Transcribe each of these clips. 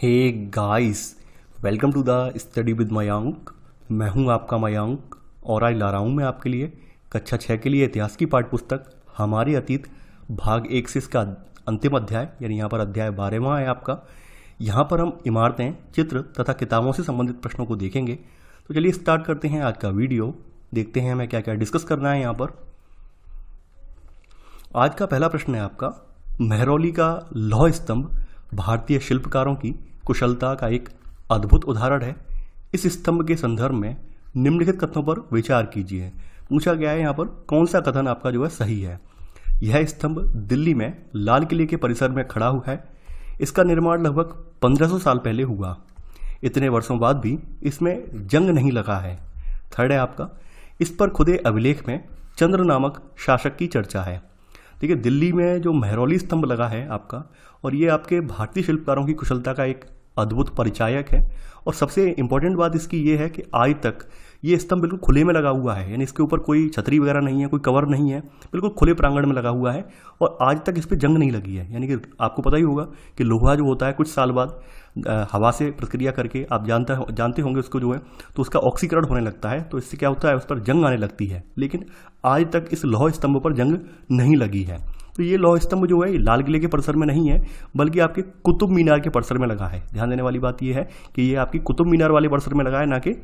hey guys welcome to the study with Mayank मैं हूं आपका मयांक और आज ला रहा हूं मैं आपके लिए कक्षा छः के लिए इतिहास की पाठ पुस्तक हमारे अतीत भाग एक से इसका अंतिम अध्याय यानी यहाँ पर अध्याय बारहवा है आपका यहाँ पर हम इमारतें चित्र तथा किताबों से संबंधित प्रश्नों को देखेंगे तो चलिए स्टार्ट करते हैं आज का वीडियो देखते हैं हमें क्या क्या डिस्कस करना है यहाँ पर आज का पहला प्रश्न है आपका मेहरौली का लौह स्तंभ भारतीय शिल्पकारों की कुशलता का एक अद्भुत उदाहरण है इस स्तंभ के संदर्भ में निम्नलिखित कथनों पर विचार कीजिए पूछा गया है यहाँ पर कौन सा कथन आपका जो है सही है यह स्तंभ दिल्ली में लाल किले के परिसर में खड़ा हुआ है इसका निर्माण लगभग 1500 साल पहले हुआ इतने वर्षों बाद भी इसमें जंग नहीं लगा है थर्ड है आपका इस पर खुदे अभिलेख में चंद्र नामक शासक की चर्चा है देखिए दिल्ली में जो मेहरौली स्तंभ लगा है आपका और ये आपके भारतीय शिल्पकारों की कुशलता का एक अद्भुत परिचायक है और सबसे इम्पोर्टेंट बात इसकी ये है कि आज तक ये स्तंभ बिल्कुल खुले में लगा हुआ है यानी इसके ऊपर कोई छतरी वगैरह नहीं है कोई कवर नहीं है बिल्कुल खुले प्रांगण में लगा हुआ है और आज तक इस पर जंग नहीं लगी है यानी कि आपको पता ही होगा कि लोहा जो होता है कुछ साल बाद हवा से प्रक्रिया करके आप जानता जानते होंगे उसको जो है तो उसका ऑक्सीकरण होने लगता है तो इससे क्या होता है उस पर जंग आने लगती है लेकिन आज तक इस लौह स्तंभ पर जंग नहीं लगी है तो ये लौह स्तंभ जो है ये लाल किले के परिसर में नहीं है बल्कि आपके कुतुब मीनार के परिसर में लगा है ध्यान देने वाली बात यह है कि ये आपकी कुतुब मीनार वाले परिसर में लगा है ना कि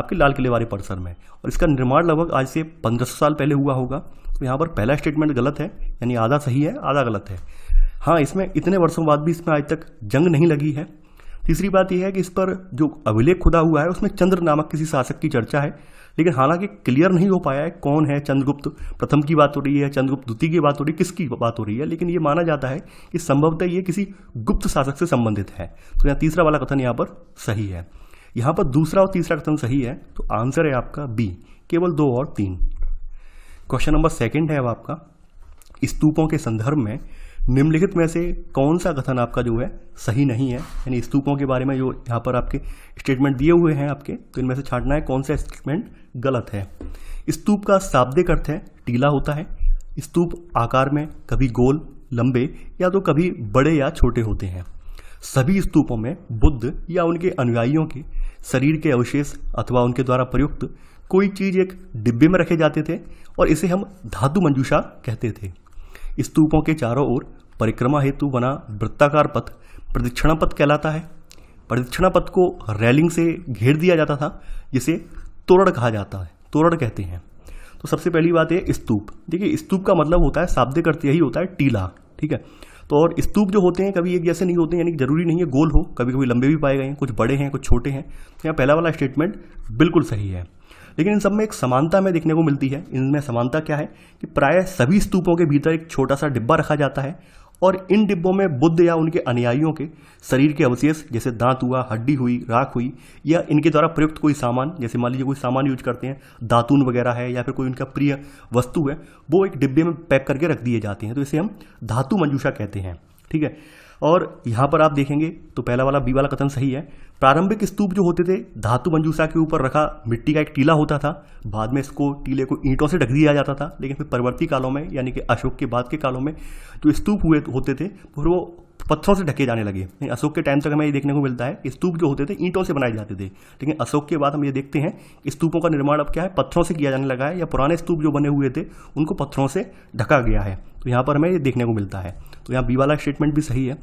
आपके लाल किले वाले परिसर में और इसका निर्माण लगभग आज से पंद्रह साल पहले हुआ होगा तो यहाँ पर पहला स्टेटमेंट गलत है यानी आधा सही है आधा गलत है हाँ इसमें इतने वर्षों बाद भी इसमें आज तक जंग नहीं लगी है तीसरी बात यह है कि इस पर जो अभिलेख खुदा हुआ है उसमें चंद्र नामक किसी शासक की चर्चा है लेकिन हालांकि क्लियर नहीं हो पाया है कौन है चंद्रगुप्त प्रथम की बात हो रही है चंद्रगुप्त द्वितीय की बात हो रही है किसकी बात हो रही है लेकिन ये माना जाता है कि संभवतः ये किसी गुप्त शासक से संबंधित है तो यहाँ तीसरा वाला कथन यहाँ पर सही है यहाँ पर दूसरा और तीसरा कथन सही है तो आंसर है आपका बी केवल दो और तीन क्वेश्चन नंबर सेकेंड है अब आपका स्तूपों के संदर्भ में निम्नलिखित में से कौन सा कथन आपका जो है सही नहीं है यानी स्तूपों के बारे में जो यहाँ पर आपके स्टेटमेंट दिए हुए हैं आपके तो इनमें से छाटना है कौन सा स्टेटमेंट गलत है स्तूप का शाब्दिक अर्थ है टीला होता है स्तूप आकार में कभी गोल लंबे या तो कभी बड़े या छोटे होते हैं सभी स्तूपों में बुद्ध या उनके अनुयायियों के शरीर के अवशेष अथवा उनके द्वारा प्रयुक्त कोई चीज़ एक डिब्बे में रखे जाते थे और इसे हम धातु मंजूषा कहते थे स्तूपों के चारों ओर परिक्रमा हेतु बना वृत्ताकार पथ प्रदक्षिणा पथ कहलाता है प्रदक्षिणा पथ को रैलिंग से घेर दिया जाता था जिसे तोरण कहा जाता है तोरण कहते हैं तो सबसे पहली बात है स्तूप देखिए स्तूप का मतलब होता है शाब्दिक अर्थ यही होता है टीला ठीक है तो और स्तूप जो होते हैं कभी एक जैसे नहीं होते यानी जरूरी नहीं है गोल हो कभी कभी लंबे भी पाए गए हैं कुछ बड़े हैं कुछ छोटे हैं तो यहाँ पहला वाला स्टेटमेंट बिल्कुल सही है लेकिन इन सब में एक समानता में देखने को मिलती है इनमें समानता क्या है कि प्राय सभी स्तूपों के भीतर एक छोटा सा डिब्बा रखा जाता है और इन डिब्बों में बुद्ध या उनके अनुयायियों के शरीर के अवशेष जैसे दांत हुआ हड्डी हुई राख हुई या इनके द्वारा प्रयुक्त कोई सामान जैसे मान लीजिए कोई सामान यूज करते हैं दातून वगैरह है या फिर कोई उनका प्रिय वस्तु है वो एक डिब्बे में पैक करके रख दिए जाते हैं तो इसे हम धातु मंजूषा कहते हैं ठीक है और यहाँ पर आप देखेंगे तो पहला वाला बी वाला कथन सही है प्रारंभिक स्तूप जो होते थे धातु मंजूसा के ऊपर रखा मिट्टी का एक टीला होता था बाद में इसको टीले को ईंटों से ढक दिया जाता था लेकिन फिर परवर्ती कालों में यानी कि अशोक के बाद के कालों में जो स्तूप हुए होते थे फिर वो पत्थरों से ढके जाने लगे अशोक के टाइम तक हमें ये देखने को मिलता है कि स्तूप जो होते थे ईंटों से बनाए जाते थे लेकिन अशोक के बाद हम ये देखते हैं स्तूपों का निर्माण अब क्या है पत्थरों से किया जाने लगा है या पुराने स्तूप जो बने हुए थे उनको पत्थरों से ढका गया है तो यहाँ पर हमें ये देखने को मिलता है तो यहाँ बी वाला स्टेटमेंट भी सही है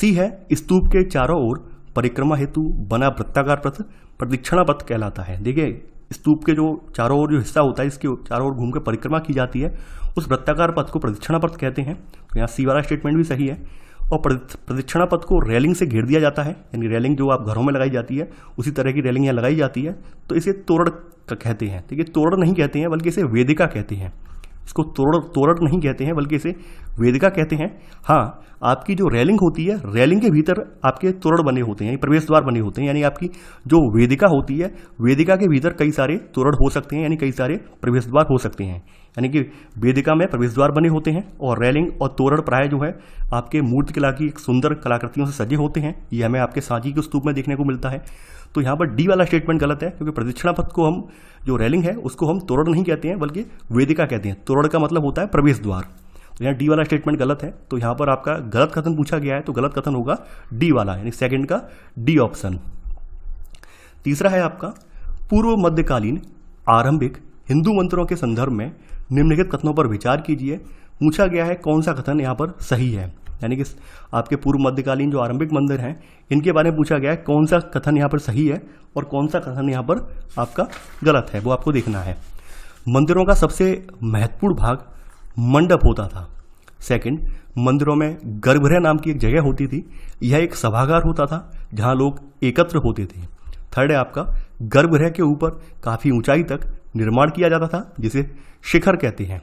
सी है स्तूप के चारों ओर परिक्रमा हेतु बना वृत्ताकार पथ प्रदीक्षणा पथ कहलाता है देखिए स्तूप के जो चारों ओर जो हिस्सा होता है इसके चारों ओर घूम कर परिक्रमा की जाती है उस वृत्ताकार पथ को प्रदीक्षणा पथ कहते हैं तो यहाँ सी वाला स्टेटमेंट भी सही है और प्रदीक्षणा पथ को रेलिंग से घेर दिया जाता है यानी रेलिंग जो आप घरों में लगाई जाती है उसी तरह की रेलिंग यहाँ लगाई जाती है तो इसे तोरण कहते हैं ठीक है तोरण नहीं कहते हैं बल्कि इसे वेदिका कहते हैं इसको तोरड़ तोरट नहीं कहते हैं बल्कि इसे वेदिका कहते हैं हाँ आपकी जो रैलिंग होती है रैलिंग के भीतर आपके तोरड़ बने होते हैं प्रवेश द्वार बने होते हैं यानी आपकी जो वेदिका होती है वेदिका के भीतर कई सारे तोरड़ हो सकते हैं यानी कई सारे प्रवेश द्वार हो सकते हैं यानी कि वेदिका में प्रवेश द्वार बने होते हैं और रैलिंग और तोरड़ प्राय जो है आपके मूर्त कला की एक सुंदर कलाकृतियों से सजे होते हैं ये हमें आपके साझी के स्तूप में देखने को मिलता है तो यहाँ पर डी वाला स्टेटमेंट गलत है क्योंकि प्रदक्षिणा पथ को हम जो रेलिंग है उसको हम तोरण नहीं कहते हैं बल्कि वेदिका कहते हैं तोरण का मतलब होता है प्रवेश द्वार तो यहाँ डी वाला स्टेटमेंट गलत है तो यहाँ पर आपका गलत कथन पूछा गया है तो गलत कथन होगा डी वाला यानी सेकेंड का डी ऑप्शन तीसरा है आपका पूर्व मध्यकालीन आरंभिक हिंदू मंत्रों के संदर्भ में निम्नलिखित कथनों पर विचार कीजिए पूछा गया है कौन सा कथन यहाँ पर सही है यानी कि आपके पूर्व मध्यकालीन जो आरंभिक मंदिर हैं इनके बारे में पूछा गया है कौन सा कथन यहाँ पर सही है और कौन सा कथन यहाँ पर आपका गलत है वो आपको देखना है मंदिरों का सबसे महत्वपूर्ण भाग मंडप होता था सेकंड मंदिरों में गर्भगृह नाम की एक जगह होती थी यह एक सभागार होता था जहाँ लोग एकत्र होते थे थर्ड है आपका गर्भगृह के ऊपर काफ़ी ऊंचाई तक निर्माण किया जाता था जिसे शिखर कहते हैं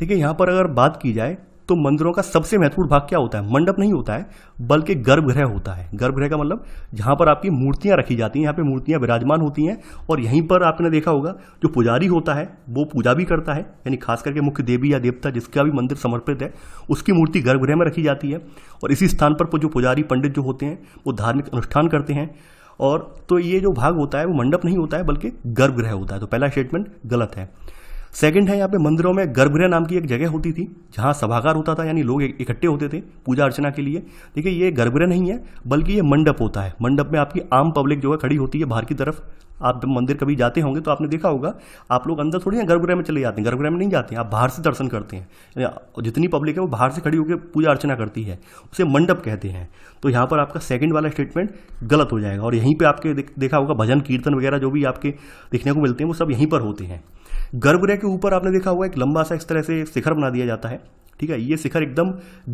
देखिए यहाँ पर अगर बात की जाए तो मंदिरों का सबसे महत्वपूर्ण भाग क्या होता है मंडप नहीं होता है बल्कि गर्भगृह होता है गर्भगृह का मतलब जहाँ पर आपकी मूर्तियाँ रखी जाती हैं यहाँ पे मूर्तियाँ विराजमान होती हैं और यहीं पर आपने देखा होगा जो पुजारी होता है वो पूजा भी करता है यानी खास करके मुख्य देवी या देवता जिसका भी मंदिर समर्पित है उसकी मूर्ति गर्भगृह में रखी जाती है और इसी स्थान पर जो पुजारी पंडित जो होते हैं वो धार्मिक अनुष्ठान करते हैं और तो ये जो भाग होता है वो मंडप नहीं होता है बल्कि गर्भगृह होता है तो पहला स्टेटमेंट गलत है सेकंड है यहाँ पे मंदिरों में गर्भगृह नाम की एक जगह होती थी जहाँ सभागार होता था यानी लोग इकट्ठे होते थे पूजा अर्चना के लिए देखिए ये गर्भगृह नहीं है बल्कि ये मंडप होता है मंडप में आपकी आम पब्लिक जो है खड़ी होती है बाहर की तरफ आप मंदिर कभी जाते होंगे तो आपने देखा होगा आप लोग अंदर थोड़ी ना गर्भगृह में चले जाते हैं गर्भगृह में नहीं जाते हैं आप बाहर से दर्शन करते हैं जितनी पब्लिक है वो बाहर से खड़ी होकर पूजा अर्चना करती है उसे मंडप कहते हैं तो यहाँ पर आपका सेकंड वाला स्टेटमेंट गलत हो जाएगा और यहीं पर आपके देखा होगा भजन कीर्तन वगैरह जो भी आपके देखने को मिलते हैं वो सब यहीं पर होते हैं गर्भगृह के ऊपर आपने देखा होगा एक लंबा सा इस तरह से शिखर बना दिया जाता है ठीक है ये शिखर एकदम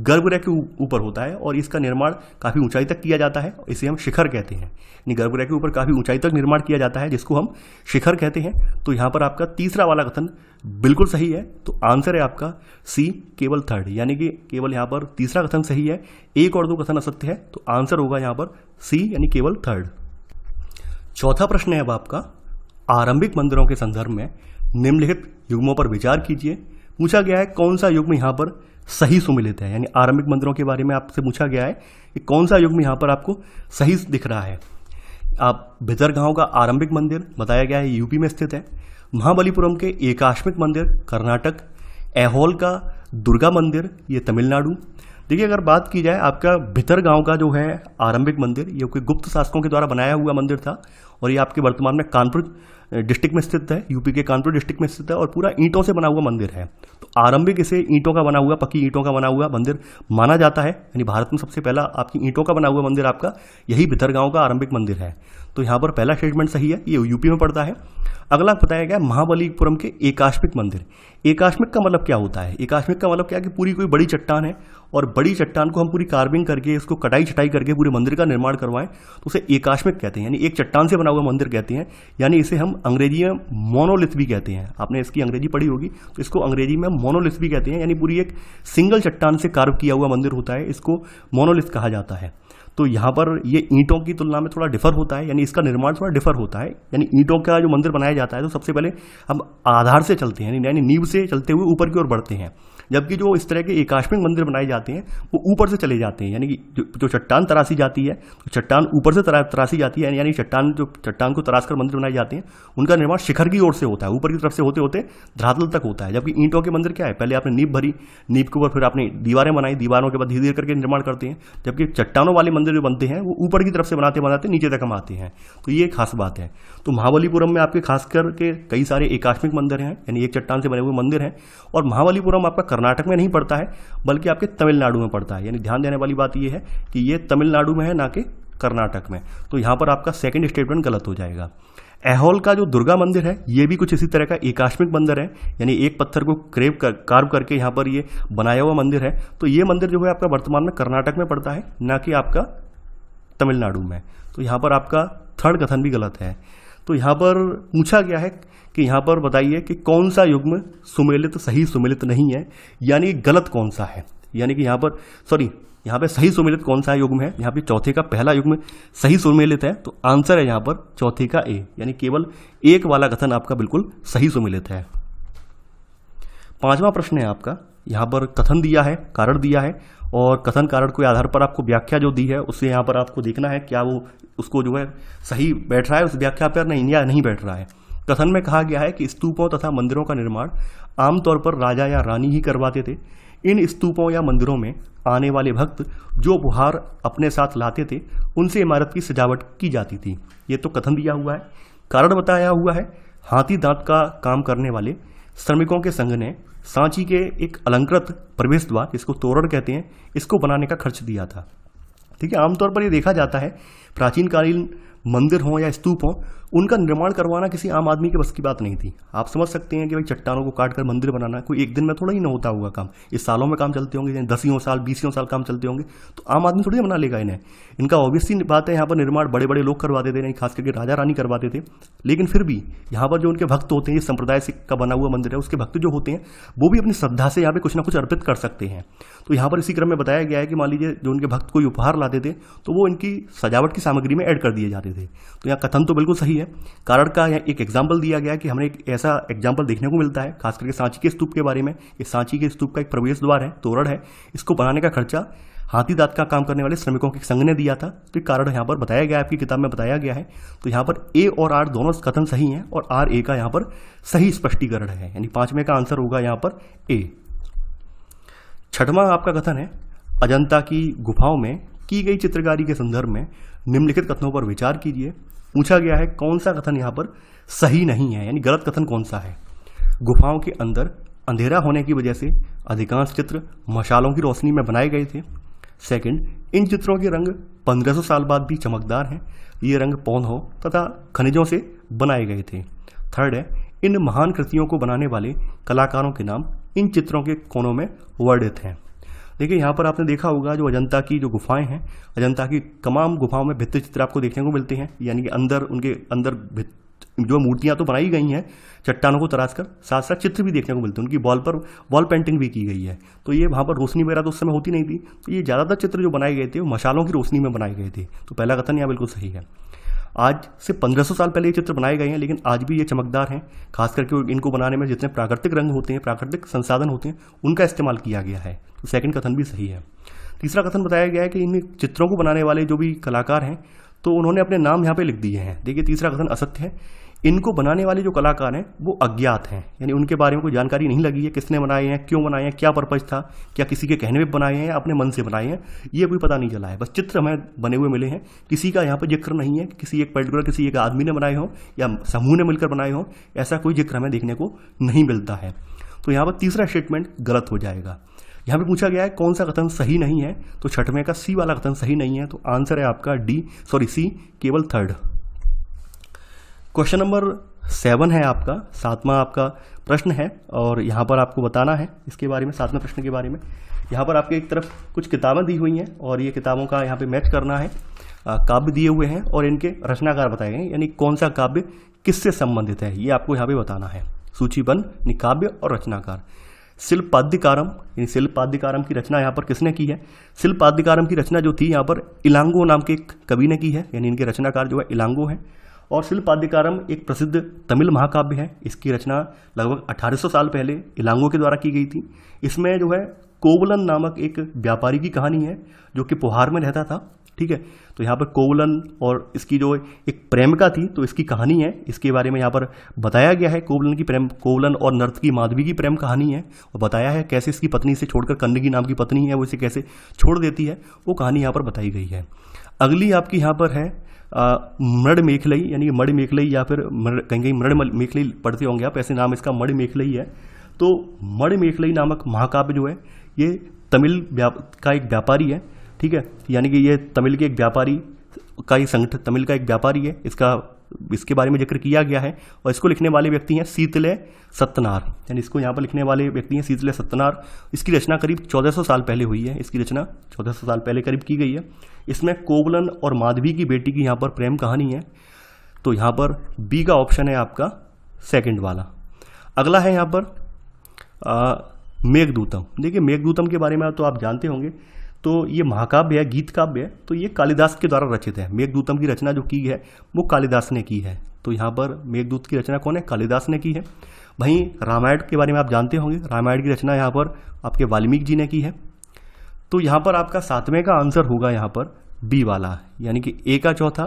गर्भगृह के ऊपर होता है और इसका निर्माण काफ़ी ऊंचाई तक किया जाता है इसे हम शिखर कहते हैं यानी गर्भगृह के ऊपर काफ़ी ऊंचाई तक निर्माण किया जाता है जिसको हम शिखर कहते हैं तो यहां पर आपका तीसरा वाला कथन बिल्कुल सही है तो आंसर है आपका सी केवल थर्ड यानी कि केवल यहां पर तीसरा कथन सही है एक और दो कथन असत्य है तो आंसर होगा यहां पर सी यानी केवल थर्ड चौथा प्रश्न है अब आपका आरंभिक मंदिरों के संदर्भ में निम्नलिखित युग्मों पर विचार कीजिए पूछा गया है कौन सा युग्म यहाँ पर सही सुमिलित है यानी आरंभिक मंत्रों के बारे में आपसे पूछा गया है कि कौन सा युग्म यहाँ पर आपको सही दिख रहा है आप भितर गांव का आरंभिक मंदिर बताया गया है यूपी में स्थित है महाबलीपुरम के एकाश्मिक मंदिर कर्नाटक ऐहोल का दुर्गा मंदिर ये तमिलनाडु देखिए अगर बात की जाए आपका भितर गांव का जो है आरंभिक मंदिर ये कोई गुप्त शासकों के द्वारा बनाया हुआ मंदिर था और ये आपके वर्तमान में कानपुर डिस्ट्रिक्ट में स्थित है यूपी के कानपुर डिस्ट्रिक्ट में स्थित है और पूरा ईंटों से बना हुआ मंदिर है तो आरंभिक इसे ईंटों का बना हुआ पक्की ईंटों का बना हुआ मंदिर माना जाता है यानी भारत में सबसे पहला आपकी ईंटों का बना हुआ मंदिर आपका यही भितरगांव का आरंभिक मंदिर है तो यहाँ पर पहला स्टेटमेंट सही है ये यूपी में पड़ता है अगला बताया गया महाबलीपुरम के एकाश्मिक मंदिर एकाश्मिक का मतलब क्या होता है एकाश्मिक का मतलब क्या है कि पूरी कोई बड़ी चट्टान है और बड़ी चट्टान को हम पूरी कार्विंग करके इसको कटाई छटाई करके पूरे मंदिर का निर्माण करवाएं तो उसे एकाश्मिक कहते हैं यानी एक चट्टान से बना हुआ मंदिर कहते हैं यानी इसे हम अंग्रेजी में मोनोलिथ भी कहते हैं आपने इसकी अंग्रेजी पढ़ी होगी तो इसको अंग्रेजी में मोनोलिथ भी कहते हैं यानी पूरी एक सिंगल चट्टान से कार्व किया हुआ मंदिर होता है इसको मोनोलिथ कहा जाता है तो यहाँ पर ये ईंटों की तुलना में थोड़ा डिफर होता है यानी इसका निर्माण थोड़ा डिफर होता है यानी ईंटों का जो मंदिर बनाया जाता है तो सबसे पहले हम आधार से चलते हैं यानी नींव से चलते हुए ऊपर की ओर बढ़ते हैं जबकि जो इस तरह के एकाश्मिक मंदिर बनाए जाते हैं वो ऊपर से चले जाते हैं यानी कि जो, जो चट्टान तरासी जाती है तो चट्टान ऊपर से तरा, तरासी जाती है यानी चट्टान जो चट्टान को तरास कर मंदिर बनाए जाते हैं उनका निर्माण शिखर की ओर से होता है ऊपर की तरफ से होते होते धरातल तक होता है जबकि ईंटों के मंदिर क्या है पहले आपने नीब भरी नीब के ऊपर फिर आपने दीवारें बनाई दीवारों के बाद धीरे धीरे करके निर्माण करते हैं जबकि चट्टानों वाले मंदिर जो बनते हैं वो ऊपर की तरफ से बनाते बनाते नीचे तक हम आते हैं तो ये खास बात है तो महाबलीपुरम में आपके खास करके कई सारे एकाश्मिक मंदिर हैं यानी एक चट्टान से बने हुए मंदिर हैं और महाबलीपुरम आपका कर्नाटक में नहीं पड़ता है बल्कि आपके तमिलनाडु में पड़ता है यानी ध्यान देने वाली बात यह है कि ये तमिलनाडु में है ना कि कर्नाटक में तो यहाँ पर आपका सेकेंड स्टेटमेंट गलत हो जाएगा एहोल का जो दुर्गा मंदिर है ये भी कुछ इसी तरह का एकाश्मिक मंदिर है यानी एक पत्थर को क्रेव कर कार्व करके यहाँ पर ये बनाया हुआ मंदिर है तो ये मंदिर जो है आपका वर्तमान में कर्नाटक में पड़ता है ना कि आपका तमिलनाडु में तो यहाँ पर आपका थर्ड कथन भी गलत है तो यहाँ पर पूछा गया है कि यहाँ पर बताइए कि कौन सा युग्म सुमेलित सही सुमेलित नहीं है यानी गलत कौन सा है यानी कि यहाँ पर सॉरी यहाँ पे सही सुमेलित कौन सा युग्म है यहाँ पे चौथे का पहला युग्म सही सुमेलित है तो आंसर है यहाँ पर चौथे का ए यानी केवल एक वाला कथन आपका बिल्कुल सही सुमेलित है पांचवा प्रश्न है आपका यहाँ पर कथन दिया है कारण दिया है और कथन कारण के आधार पर आपको व्याख्या जो दी है उसे यहाँ पर आपको देखना है क्या वो उसको जो है सही बैठ रहा है उस व्याख्या पर नहीं या नहीं बैठ रहा है कथन में कहा गया है कि स्तूपों तथा मंदिरों का निर्माण आमतौर पर राजा या रानी ही करवाते थे इन स्तूपों या मंदिरों में आने वाले भक्त जो उपहार अपने साथ लाते थे उनसे इमारत की सजावट की जाती थी ये तो कथन दिया हुआ है कारण बताया हुआ है हाथी दांत का काम करने वाले श्रमिकों के संघ ने सांची के एक अलंकृत प्रवेश द्वार जिसको तोरण कहते हैं इसको बनाने का खर्च दिया था ठीक है आमतौर पर यह देखा जाता है प्राचीन कालीन मंदिर हों या स्तूप हों उनका निर्माण करवाना किसी आम आदमी के बस की बात नहीं थी आप समझ सकते हैं कि भाई चट्टानों को काट कर मंदिर बनाना कोई एक दिन में थोड़ा ही ना होता हुआ काम इस सालों में काम चलते होंगे दसियों साल बीसियों साल काम चलते होंगे तो आम आदमी थोड़ी बना लेगा इन्हें इनका ऑब्वियसली बात है यहाँ पर निर्माण बड़े बड़े लोग करवाते थे नहीं खास करके राजा रानी करवाते थे लेकिन फिर भी यहाँ पर जो उनके भक्त होते हैं ये संप्रदाय से का बना हुआ मंदिर है उसके भक्त जो होते हैं वो भी अपनी श्रद्धा से यहाँ पर कुछ ना कुछ अर्पित कर सकते हैं तो यहाँ पर इसी क्रम में बताया गया है कि मान लीजिए जो उनके भक्त कोई उपहार लाते थे तो वो इनकी सजावट की सामग्री में ऐड कर दिए जाते थे तो यहाँ कथन तो बिल्कुल सही है है कारण का यहाँ एक एग्जाम्पल दिया गया कि हमें एक ऐसा एग्जाम्पल देखने को मिलता है खास करके सांची के स्तूप के बारे में इस सांची के स्तूप का एक प्रवेश द्वार है तोरण है इसको बनाने का खर्चा हाथी दांत का काम करने वाले श्रमिकों के संघ ने दिया था तो कारण यहाँ पर बताया गया है आपकी किताब में बताया गया है तो यहाँ पर ए और आर दोनों कथन सही हैं और आर ए का यहाँ पर सही स्पष्टीकरण है यानी पांचवें का आंसर होगा यहाँ पर ए छठवां आपका कथन है अजंता की गुफाओं में की गई चित्रकारी के संदर्भ में निम्नलिखित कथनों पर विचार कीजिए पूछा गया है कौन सा कथन यहाँ पर सही नहीं है यानी गलत कथन कौन सा है गुफाओं के अंदर अंधेरा होने की वजह से अधिकांश चित्र मशालों की रोशनी में बनाए गए थे सेकंड इन चित्रों के रंग 1500 साल बाद भी चमकदार हैं ये रंग पौधों तथा खनिजों से बनाए गए थे थर्ड है इन महान कृतियों को बनाने वाले कलाकारों के नाम इन चित्रों के कोनों में वर्णित हैं देखिए यहाँ पर आपने देखा होगा जो अजंता की जो गुफाएं हैं अजंता की तमाम गुफाओं में भित्त चित्र आपको देखने को मिलते हैं यानी कि अंदर उनके अंदर जो मूर्तियां तो बनाई गई हैं चट्टानों को तराश कर साथ साथ चित्र भी देखने को मिलते हैं उनकी वॉल पर वॉल पेंटिंग भी की गई है तो ये वहाँ पर रोशनी वगैरह तो उस समय होती नहीं थी तो ये ज़्यादातर चित्र जो बनाए गए थे वो मशालों की रोशनी में बनाए गए थे तो पहला कथन यहाँ बिल्कुल सही है आज से 1500 साल पहले ये चित्र बनाए गए हैं लेकिन आज भी ये चमकदार हैं खास करके इनको बनाने में जितने प्राकृतिक रंग होते हैं प्राकृतिक संसाधन होते हैं उनका इस्तेमाल किया गया है तो सेकंड कथन भी सही है तीसरा कथन बताया गया है कि इन चित्रों को बनाने वाले जो भी कलाकार हैं तो उन्होंने अपने नाम यहाँ पे लिख दिए हैं देखिए तीसरा कथन असत्य है इनको बनाने वाले जो कलाकार हैं वो अज्ञात हैं यानी उनके बारे में कोई जानकारी नहीं लगी है किसने बनाए हैं क्यों बनाए हैं क्या पर्पज़ था क्या किसी के कहने में बनाए हैं या अपने मन से बनाए हैं ये कोई पता नहीं चला है बस चित्र हमें बने हुए मिले हैं किसी का यहाँ पर जिक्र नहीं है किसी एक पर्टिकुलर किसी एक आदमी ने बनाए हों या समूह ने मिलकर बनाए हों ऐसा कोई जिक्र हमें देखने को नहीं मिलता है तो यहाँ पर तीसरा स्टेटमेंट गलत हो जाएगा यहाँ पे पूछा गया है कौन सा कथन सही नहीं है तो छठवें का सी वाला कथन सही नहीं है तो आंसर है आपका डी सॉरी सी केवल थर्ड क्वेश्चन नंबर सेवन है आपका सातवां आपका प्रश्न है और यहाँ पर आपको बताना है इसके बारे में सातवें प्रश्न के बारे में यहाँ पर आपके एक तरफ कुछ किताबें दी हुई हैं और ये किताबों का यहाँ पे मैच करना है काव्य दिए हुए हैं और इनके रचनाकार बताए गए हैं यानी कौन सा काव्य किससे संबंधित है ये आपको यहाँ पे बताना है सूचीबंद निकाव्य और रचनाकार शिल्पाधिकारम यानी शिल्पाधिकारम की रचना यहाँ पर किसने की है शिल्पाधिकारम की रचना जो थी यहाँ पर इलांगो नाम के एक कवि ने की है यानी इनके रचनाकार जो है इलांगो हैं और शिल्पाधिकारम एक प्रसिद्ध तमिल महाकाव्य है इसकी रचना लगभग 1800 साल पहले इलांगो के द्वारा की गई थी इसमें जो है कोवलन नामक एक व्यापारी की कहानी है जो कि पोहार में रहता था ठीक है तो यहाँ पर कोवलन और इसकी जो एक प्रेमिका थी तो इसकी कहानी है इसके बारे में यहाँ पर बताया गया है कोवलन की प्रेम कोवलन और नर्तकी माधवी की प्रेम कहानी है और बताया है कैसे इसकी पत्नी से छोड़कर कन्नगी नाम की पत्नी है वो इसे कैसे छोड़ देती है वो कहानी यहाँ पर बताई गई है अगली आपकी यहाँ पर है मृण मेखलई यानी मढ़ मेखलई या फिर कहीं कहीं मृण मेखलई पढ़ते होंगे आप ऐसे नाम इसका मढ़ मेखलई है तो मढ़ मेखलई नामक महाकाव्य जो है ये तमिल का एक व्यापारी है ठीक है यानी कि ये तमिल के एक व्यापारी का ही संगठन तमिल का एक व्यापारी है इसका इसके बारे में जिक्र किया गया है और इसको लिखने वाले व्यक्ति हैं शीतले सत्यनार यानी इसको यहाँ पर लिखने वाले व्यक्ति हैं शीतले सत्यनार इसकी रचना करीब 1400 साल पहले हुई है इसकी रचना 1400 साल पहले करीब की गई है इसमें कोवलन और माधवी की बेटी की यहाँ पर प्रेम कहानी है तो यहाँ पर बी का ऑप्शन है आपका सेकेंड वाला अगला है यहाँ पर मेघदूतम देखिए मेघदूतम के बारे में तो आप जानते होंगे तो ये महाकाव्य है गीत काव्य है तो ये कालिदास के द्वारा रचित है मेघदूतम की रचना जो की है वो कालिदास ने की है तो यहाँ पर मेघदूत की रचना कौन है कालिदास ने की है वहीं रामायण के बारे में आप जानते होंगे रामायण की रचना यहाँ पर आपके वाल्मीकि जी ने की है तो यहाँ पर आपका सातवें का आंसर होगा यहाँ पर बी वाला यानी कि ए का चौथा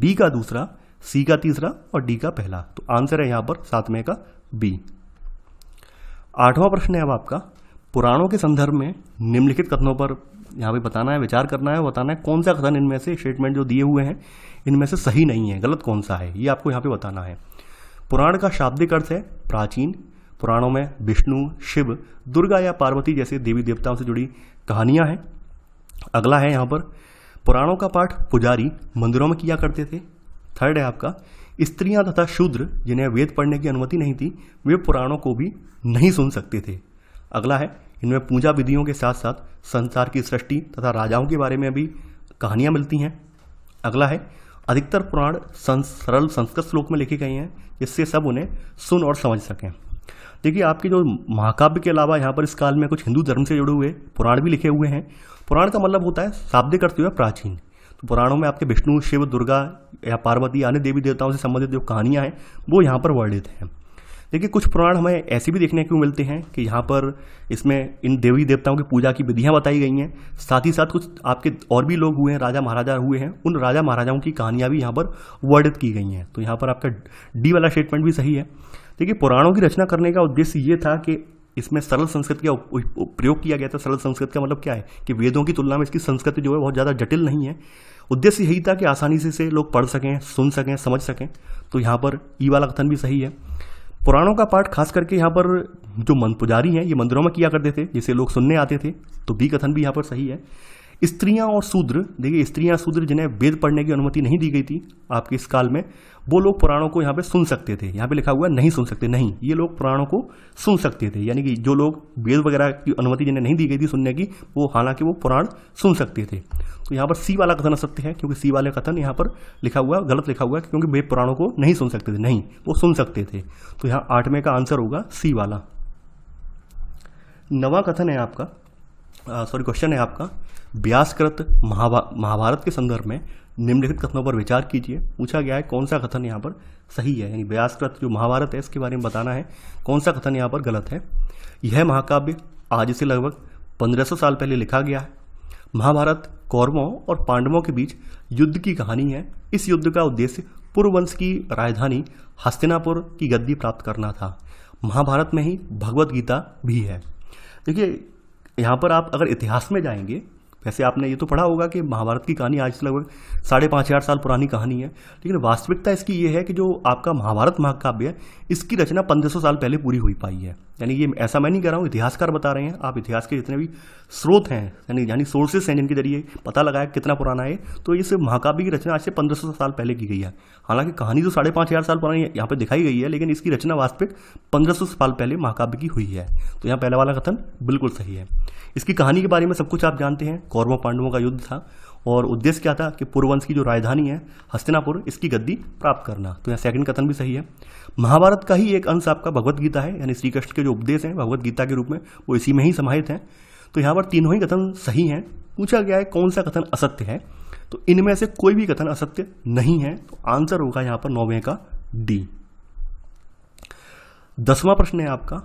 बी का दूसरा सी का तीसरा और डी का पहला तो आंसर है यहाँ पर सातवें का बी आठवां प्रश्न है अब आपका पुराणों के संदर्भ में निम्नलिखित कथनों पर यहाँ पे बताना है विचार करना है बताना है कौन सा कथन इनमें से स्टेटमेंट जो दिए हुए हैं इनमें से सही नहीं है गलत कौन सा है ये आपको यहाँ पे बताना है पुराण का शाब्दिक अर्थ है प्राचीन पुराणों में विष्णु शिव दुर्गा या पार्वती जैसे देवी देवताओं से जुड़ी कहानियाँ हैं अगला है यहाँ पर पुराणों का पाठ पुजारी मंदिरों में किया करते थे थर्ड है आपका स्त्रियां तथा शूद्र जिन्हें वेद पढ़ने की अनुमति नहीं थी वे पुराणों को भी नहीं सुन सकते थे अगला है इनमें पूजा विधियों के साथ साथ संसार की सृष्टि तथा राजाओं के बारे में भी कहानियाँ मिलती हैं अगला है अधिकतर पुराण सं सरल संस्कृत श्लोक में लिखे गए हैं जिससे सब उन्हें सुन और समझ सकें देखिए आपके जो महाकाव्य के अलावा यहाँ पर इस काल में कुछ हिंदू धर्म से जुड़े हुए पुराण भी लिखे हुए हैं पुराण का मतलब होता है शाब्दिक करते हुए प्राचीन तो पुराणों में आपके विष्णु शिव दुर्गा या पार्वती अन्य देवी देवताओं से संबंधित जो कहानियाँ हैं वो यहाँ पर वर्णित हैं देखिए कुछ पुराण हमें ऐसे भी देखने को मिलते हैं कि यहाँ पर इसमें इन देवी देवताओं की पूजा की विधियाँ बताई गई हैं साथ ही साथ कुछ आपके और भी लोग हुए हैं राजा महाराजा हुए हैं उन राजा महाराजाओं की कहानियाँ भी यहाँ पर वर्णित की गई हैं तो यहाँ पर आपका डी वाला स्टेटमेंट भी सही है देखिए पुराणों की रचना करने का उद्देश्य ये था कि इसमें सरल संस्कृत का प्रयोग किया गया था सरल संस्कृत का मतलब क्या है कि वेदों की तुलना में इसकी संस्कृति जो है बहुत ज़्यादा जटिल नहीं है उद्देश्य यही था कि आसानी से, से लोग पढ़ सकें सुन सकें समझ सकें तो यहाँ पर ई वाला कथन भी सही है पुराणों का पाठ खास करके यहाँ पर जो मन पुजारी हैं ये मंदिरों में किया करते थे जिसे लोग सुनने आते थे तो बी कथन भी यहाँ पर सही है स्त्रियां और शूद्र देखिए स्त्रियां शूद्र जिन्हें वेद पढ़ने की अनुमति नहीं दी गई थी आपके इस काल में वो लोग पुराणों को यहाँ पे सुन सकते थे यहाँ पे लिखा हुआ नहीं सुन सकते नहीं ये लोग पुराणों को सुन सकते थे यानी कि जो लोग वेद वगैरह की अनुमति जिन्हें नहीं दी गई थी सुनने की वो हालांकि वो पुराण सुन सकते थे तो यहाँ पर सी वाला कथन असत्य है क्योंकि सी वाले कथन यहाँ पर लिखा हुआ गलत लिखा हुआ क्योंकि वे पुराणों को नहीं सुन सकते थे नहीं वो सुन सकते थे तो यहाँ आठवें का आंसर होगा सी वाला नवा कथन है आपका सॉरी क्वेश्चन है आपका व्यासकृत महा महाभारत के संदर्भ में निम्नलिखित कथनों पर विचार कीजिए पूछा गया है कौन सा कथन यहाँ पर सही है यानी व्यासकृत जो महाभारत है इसके बारे में बताना है कौन सा कथन यहाँ पर गलत है यह महाकाव्य आज से लगभग 1500 साल पहले लिखा गया है महाभारत कौरवों और पांडवों के बीच युद्ध की कहानी है इस युद्ध का उद्देश्य पूर्व वंश की राजधानी हस्तिनापुर की गद्दी प्राप्त करना था महाभारत में ही भगवत गीता भी है देखिए यहाँ पर आप अगर इतिहास में जाएंगे वैसे आपने ये तो पढ़ा होगा कि महाभारत की कहानी आज से लगभग साढ़े पाँच हज़ार साल पुरानी कहानी है लेकिन वास्तविकता इसकी ये है कि जो आपका महाभारत महाकाव्य है इसकी रचना पंद्रह सौ साल पहले पूरी हुई पाई है यानी ये ऐसा मैं नहीं कह रहा हूँ इतिहासकार बता रहे हैं आप इतिहास के जितने भी स्रोत हैं यानी यानी सोर्सेस हैं जिनके जरिए पता लगाया कितना पुराना है तो इस महाकाव्य की रचना आज से पंद्रह सौ साल पहले की गई है हालांकि कहानी तो साढ़े पाँच हज़ार साल पुरानी यहाँ पर दिखाई गई है लेकिन इसकी रचना वास्तविक पंद्रह सौ साल पहले महाकाव्य की हुई है तो यहाँ पहला वाला कथन बिल्कुल सही है इसकी कहानी के बारे में सब कुछ आप जानते हैं कौरवों पांडवों का युद्ध था और उद्देश्य क्या था कि पूर्ववंश की जो राजधानी है हस्तिनापुर इसकी गद्दी प्राप्त करना तो यहाँ सेकंड कथन भी सही है महाभारत का ही एक अंश आपका भगवत गीता है यानी श्री कृष्ण के जो उपदेश हैं भगवत गीता के रूप में वो इसी में ही समाहित हैं तो यहाँ पर तीनों ही कथन सही हैं पूछा गया है कौन सा कथन असत्य है तो इनमें से कोई भी कथन असत्य नहीं है तो आंसर होगा यहाँ पर नौवें का डी दसवां प्रश्न है आपका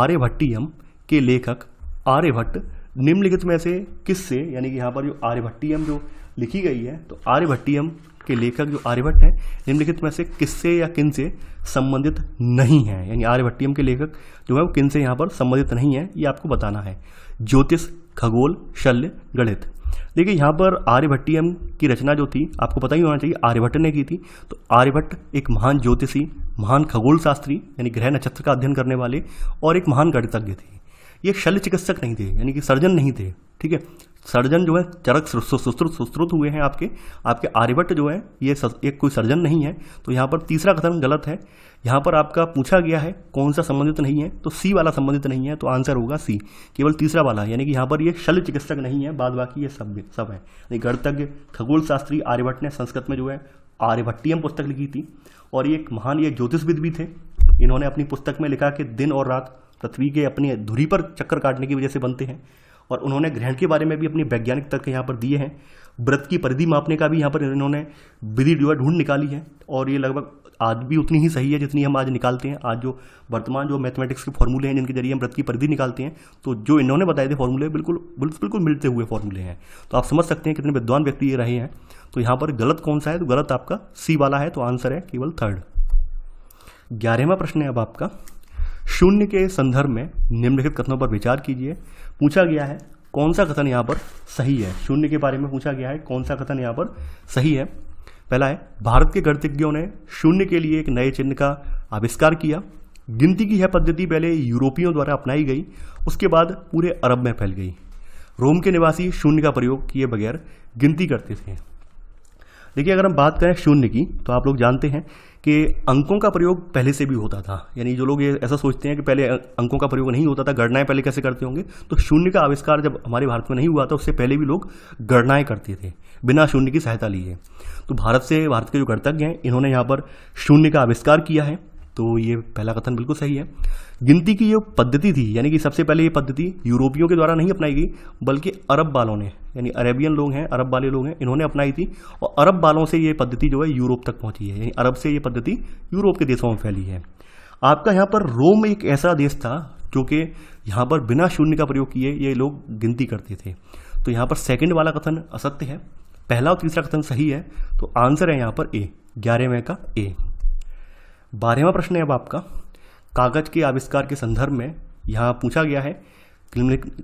आर्यभट्टियम के लेखक आर्यभट्ट निम्नलिखित में से किससे यानी कि यहाँ पर जो आर्यभट्टियम जो लिखी गई है तो आर्यभट्टियम के लेखक जो आर्यभट्ट हैं निम्नलिखित में से किससे या किन से संबंधित नहीं है यानी आर्यभट्टियम के लेखक जो है वो किन से यहाँ पर संबंधित नहीं है ये आपको बताना है ज्योतिष खगोल शल्य गणित देखिए यहाँ पर आर्यभट्टियम की रचना जो थी आपको पता ही होना चाहिए आर्यभट्ट ने की थी तो आर्यभट्ट एक महान ज्योतिषी महान खगोल शास्त्री यानी ग्रह नक्षत्र का अध्ययन करने वाले और एक महान गणितज्ञ थे ये शल्य चिकित्सक नहीं थे यानी कि सर्जन नहीं थे ठीक है सर्जन जो है चरक सुश्रुत हुए हैं आपके आपके आर्यभट्ट जो है ये एक कोई सर्जन नहीं है तो यहाँ पर तीसरा कथन गलत है यहाँ पर आपका पूछा गया है कौन सा संबंधित नहीं है तो सी वाला संबंधित नहीं है तो आंसर होगा सी केवल तीसरा वाला यानी कि यहाँ पर ये शल्य चिकित्सक नहीं है बाद बाकी ये सब सब है यानी गणतज्ञ खगोल शास्त्री आर्यभट्ट ने संस्कृत में जो है आर्यभट्टियम पुस्तक लिखी थी और ये एक महान ये ज्योतिषविद भी थे इन्होंने अपनी पुस्तक में लिखा कि दिन और रात पृथ्वी के अपने धुरी पर चक्कर काटने की वजह से बनते हैं और उन्होंने ग्रहण के बारे में भी अपनी वैज्ञानिक तर्क यहाँ पर दिए हैं व्रत की परिधि मापने का भी यहाँ पर इन्होंने विधि जो है ढूंढ निकाली है और ये लगभग आज भी उतनी ही सही है जितनी हम आज निकालते हैं आज जो वर्तमान जो मैथमेटिक्स के फॉर्मूले हैं जिनके जरिए हम व्रत की परिधि निकालते हैं तो जो इन्होंने बताए थे फॉर्मूले बिल्कुल बिल्कुल मिलते हुए फॉर्मूले हैं तो आप समझ सकते हैं कितने विद्वान व्यक्ति ये रहे हैं तो यहाँ पर गलत कौन सा है तो गलत आपका सी वाला है तो आंसर है केवल थर्ड ग्यारहवा प्रश्न है अब आपका शून्य के संदर्भ में निम्नलिखित कथनों पर विचार कीजिए पूछा गया है कौन सा कथन यहाँ पर सही है शून्य के बारे में पूछा गया है कौन सा कथन यहाँ पर सही है पहला है भारत के गणितज्ञों ने शून्य के लिए एक नए चिन्ह का आविष्कार किया गिनती की यह पद्धति पहले यूरोपियों द्वारा अपनाई गई उसके बाद पूरे अरब में फैल गई रोम के निवासी शून्य का प्रयोग किए बगैर गिनती करते थे देखिए अगर हम बात करें शून्य की तो आप लोग जानते हैं कि अंकों का प्रयोग पहले से भी होता था यानी जो लोग ये ऐसा सोचते हैं कि पहले अंकों का प्रयोग नहीं होता था गणनाएं पहले कैसे करते होंगे तो शून्य का आविष्कार जब हमारे भारत में नहीं हुआ था उससे पहले भी लोग गणनाएं करते थे बिना शून्य की सहायता लिए तो भारत से भारत के जो गणतज्ञ हैं इन्होंने यहाँ पर शून्य का आविष्कार किया है तो ये पहला कथन बिल्कुल सही है गिनती की ये पद्धति थी यानी कि सबसे पहले ये पद्धति यूरोपियों के द्वारा नहीं अपनाई गई बल्कि अरब वालों ने यानी अरेबियन लोग हैं अरब वाले लोग हैं इन्होंने अपनाई थी और अरब वालों से ये पद्धति जो है यूरोप तक पहुंची है यानी अरब से ये पद्धति यूरोप के देशों में फैली है आपका यहाँ पर रोम एक ऐसा देश था जो कि यहाँ पर बिना शून्य का प्रयोग किए ये लोग गिनती करते थे तो यहाँ पर सेकेंड वाला कथन असत्य है पहला और तीसरा कथन सही है तो आंसर है यहाँ पर ए ग्यारहवें का ए बारहवा प्रश्न है अब आपका कागज के आविष्कार के संदर्भ में यहाँ पूछा गया है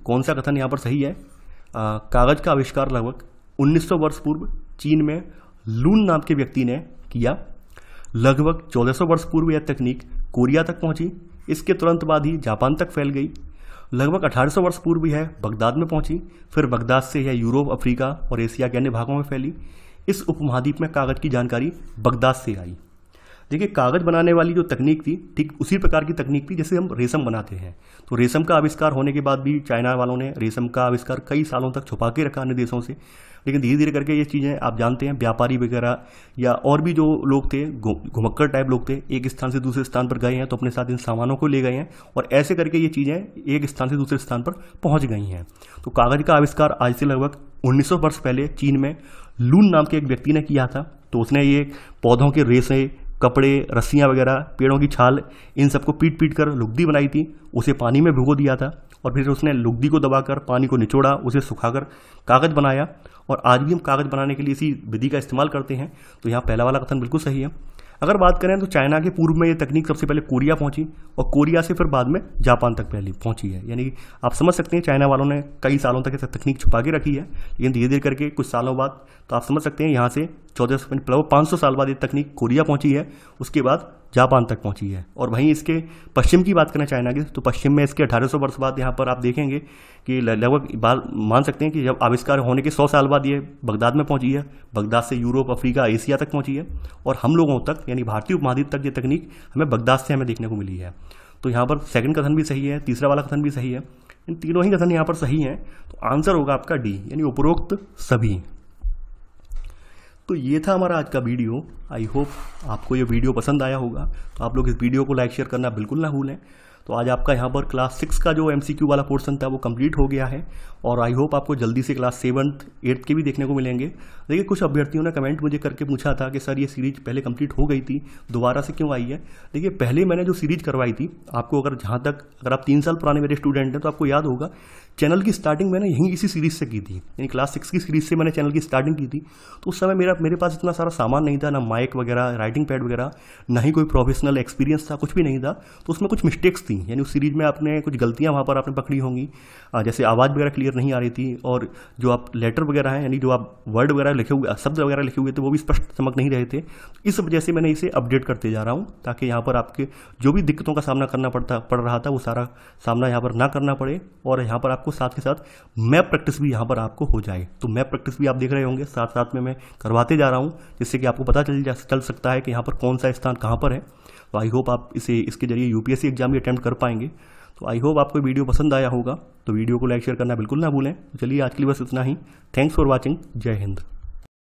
कौन सा कथन यहाँ पर सही है आ, कागज का आविष्कार लगभग 1900 वर्ष पूर्व चीन में लून नाम के व्यक्ति ने किया लगभग 1400 वर्ष पूर्व यह तकनीक कोरिया तक पहुंची इसके तुरंत बाद ही जापान तक फैल गई लगभग 1800 वर्ष पूर्व यह बगदाद में पहुंची फिर बगदाद से यह यूरोप अफ्रीका और एशिया के अन्य भागों में फैली इस उपमहाद्वीप में कागज की जानकारी बगदाद से आई देखिए कागज़ बनाने वाली जो तकनीक थी ठीक उसी प्रकार की तकनीक थी जैसे हम रेशम बनाते हैं तो रेशम का आविष्कार होने के बाद भी चाइना वालों ने रेशम का आविष्कार कई सालों तक छुपा के रखा अन्य देशों से लेकिन धीरे धीरे करके ये चीज़ें आप जानते हैं व्यापारी वगैरह या और भी जो लोग थे घुमक्कर टाइप लोग थे एक स्थान से दूसरे स्थान पर गए हैं तो अपने साथ इन सामानों को ले गए हैं और ऐसे करके ये चीज़ें एक स्थान से दूसरे स्थान पर पहुंच गई हैं तो कागज़ का आविष्कार आज से लगभग 1900 वर्ष पहले चीन में लून नाम के एक व्यक्ति ने किया था तो उसने ये पौधों के रेसे कपड़े रस्सियाँ वगैरह पेड़ों की छाल इन सबको पीट पीट कर लुगदी बनाई थी उसे पानी में भिगो दिया था और फिर उसने लुगदी को दबाकर पानी को निचोड़ा उसे सुखाकर कागज़ बनाया और आज भी हम कागज़ बनाने के लिए इसी विधि का इस्तेमाल करते हैं तो यहाँ पहला वाला कथन बिल्कुल सही है अगर बात करें तो चाइना के पूर्व में ये तकनीक सबसे पहले कोरिया पहुंची और कोरिया से फिर बाद में जापान तक पहली पहुंची है यानी आप समझ सकते हैं चाइना वालों ने कई सालों तक ऐसा तकनीक छुपा के रखी है लेकिन धीरे धीरे करके कुछ सालों बाद तो आप समझ सकते हैं यहाँ से चौदह सौ पाँच सौ साल बाद ये तकनीक कोरिया पहुंची है उसके बाद जापान तक पहुंची है और वहीं इसके पश्चिम की बात करें चाइना की तो पश्चिम में इसके 1800 वर्ष बाद यहाँ पर आप देखेंगे कि लगभग मान सकते हैं कि जब आविष्कार होने के 100 साल बाद ये बगदाद में पहुंची है बगदाद से यूरोप अफ्रीका एशिया तक पहुंची है और हम लोगों तक यानी भारतीय उपमहाद्वीप तक ये तकनीक हमें बगदाद से हमें देखने को मिली है तो यहाँ पर सेकंड कथन भी सही है तीसरा वाला कथन भी सही है इन तीनों ही कथन यहाँ पर सही हैं तो आंसर होगा आपका डी यानी उपरोक्त सभी तो ये था हमारा आज का वीडियो आई होप आपको ये वीडियो पसंद आया होगा तो आप लोग इस वीडियो को लाइक शेयर करना बिल्कुल ना भूलें तो आज आपका यहाँ पर क्लास सिक्स का जो एम वाला पोर्सन था वो कंप्लीट हो गया है और आई होप आपको जल्दी से क्लास सेवन्थ एट्थ के भी देखने को मिलेंगे देखिए कुछ अभ्यर्थियों ने कमेंट मुझे करके पूछा था कि सर ये सीरीज पहले कंप्लीट हो गई थी दोबारा से क्यों आई है देखिए पहले मैंने जो सीरीज करवाई थी आपको अगर जहाँ तक अगर आप तीन साल पुराने मेरे स्टूडेंट हैं तो आपको याद होगा चैनल की स्टार्टिंग मैंने यहीं इसी सीरीज़ से की थी यानी क्लास सिक्स की सीरीज़ से मैंने चैनल की स्टार्टिंग की थी तो उस समय मेरा मेरे पास इतना सारा सामान नहीं था ना माइक वगैरह राइटिंग पैड वगैरह ना ही कोई प्रोफेशनल एक्सपीरियंस था कुछ भी नहीं था तो उसमें कुछ मिस्टेक्स थी यानी उस सीरीज़ में आपने कुछ गलतियाँ वहाँ पर आपने पकड़ी होंगी जैसे आवाज़ वगैरह क्लियर नहीं आ रही थी और जो आप लेटर वगैरह हैं यानी जो आप वर्ड वगैरह लिखे हुए शब्द वगैरह लिखे हुए थे वो भी स्पष्ट चमक नहीं रहे थे इस वजह से मैंने इसे अपडेट करते जा रहा हूँ ताकि यहाँ पर आपके जो भी दिक्कतों का सामना करना पड़ता पड़ रहा था वो सारा सामना यहाँ पर ना करना पड़े और यहाँ पर आप आपको साथ के साथ मैप प्रैक्टिस भी यहाँ पर आपको हो जाए तो मैप प्रैक्टिस भी आप देख रहे होंगे साथ साथ में मैं करवाते जा रहा हूँ जिससे कि आपको पता चल चल सकता है कि यहाँ पर कौन सा स्थान कहाँ पर है तो आई होप आप इसे इसके जरिए यूपीएससी एग्जाम भी अटैम्प्ट कर पाएंगे तो आई होप आपको वीडियो पसंद आया होगा तो वीडियो को लाइक शेयर करना बिल्कुल ना भूलें तो चलिए आज के लिए बस इतना ही थैंक्स फॉर वॉचिंग जय हिंद